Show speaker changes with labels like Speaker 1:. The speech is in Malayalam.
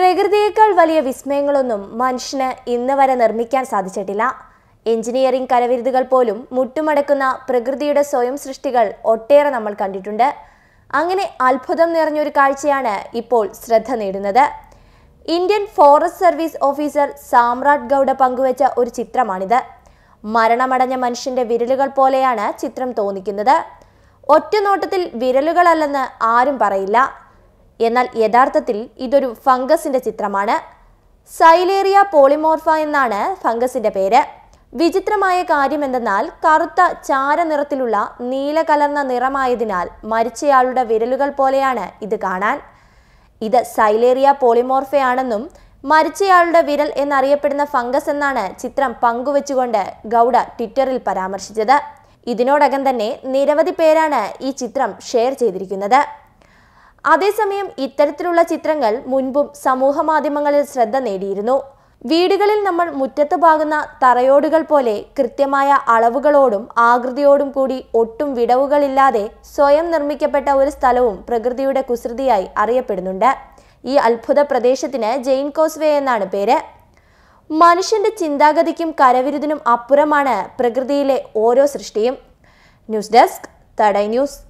Speaker 1: പ്രകൃതിയേക്കാൾ വലിയ വിസ്മയങ്ങളൊന്നും മനുഷ്യന് ഇന്ന് വരെ നിർമ്മിക്കാൻ സാധിച്ചിട്ടില്ല എഞ്ചിനീയറിംഗ് കലവിരുതുകൾ പോലും മുട്ടുമടക്കുന്ന പ്രകൃതിയുടെ സ്വയം സൃഷ്ടികൾ ഒട്ടേറെ നമ്മൾ കണ്ടിട്ടുണ്ട് അങ്ങനെ അത്ഭുതം നിറഞ്ഞൊരു കാഴ്ചയാണ് ഇപ്പോൾ ശ്രദ്ധ നേടുന്നത് Indian forest service officer Samrat Gowda പങ്കുവച്ച ഒരു ചിത്രമാണിത് മരണമടഞ്ഞ മനുഷ്യന്റെ വിരലുകൾ പോലെയാണ് ചിത്രം തോന്നിക്കുന്നത് ഒറ്റനോട്ടത്തിൽ വിരലുകളല്ലെന്ന് ആരും പറയില്ല എന്നാൽ യഥാർത്ഥത്തിൽ ഇതൊരു ഫംഗസിന്റെ ചിത്രമാണ് സൈലേറിയ പോളിമോർഫ എന്നാണ് ഫംഗസിന്റെ പേര് വിചിത്രമായ കാര്യം എന്തെന്നാൽ കറുത്ത ചാര നിറത്തിലുള്ള നീല കലർന്ന നിറമായതിനാൽ മരിച്ചയാളുടെ വിരലുകൾ പോലെയാണ് ഇത് കാണാൻ ഇത് സൈലേറിയ പോളിമോർഫയാണെന്നും മരിച്ചയാളുടെ വിരൽ എന്നറിയപ്പെടുന്ന ഫംഗസ് എന്നാണ് ചിത്രം പങ്കുവച്ചുകൊണ്ട് ഗൗഡ ട്വിറ്ററിൽ പരാമർശിച്ചത് ഇതിനോടകം തന്നെ നിരവധി പേരാണ് ഈ ചിത്രം ഷെയർ ചെയ്തിരിക്കുന്നത് അതേസമയം ഇത്തരത്തിലുള്ള ചിത്രങ്ങൾ മുൻപും സമൂഹ മാധ്യമങ്ങളിൽ ശ്രദ്ധ നേടിയിരുന്നു വീടുകളിൽ നമ്മൾ മുറ്റത്ത് പാകുന്ന തറയോടുകൾ പോലെ കൃത്യമായ അളവുകളോടും ആകൃതിയോടും കൂടി ഒട്ടും വിടവുകളില്ലാതെ സ്വയം നിർമ്മിക്കപ്പെട്ട ഒരു സ്ഥലവും പ്രകൃതിയുടെ കുസൃതിയായി അറിയപ്പെടുന്നുണ്ട് ഈ അത്ഭുത പ്രദേശത്തിന് ജെയിൻ കോസ്വേ എന്നാണ് പേര് മനുഷ്യന്റെ ചിന്താഗതിക്കും കരവിരുതിനും അപ്പുറമാണ് പ്രകൃതിയിലെ ഓരോ സൃഷ്ടിയും ന്യൂസ് ഡെസ്ക് തടൈ ന്യൂസ്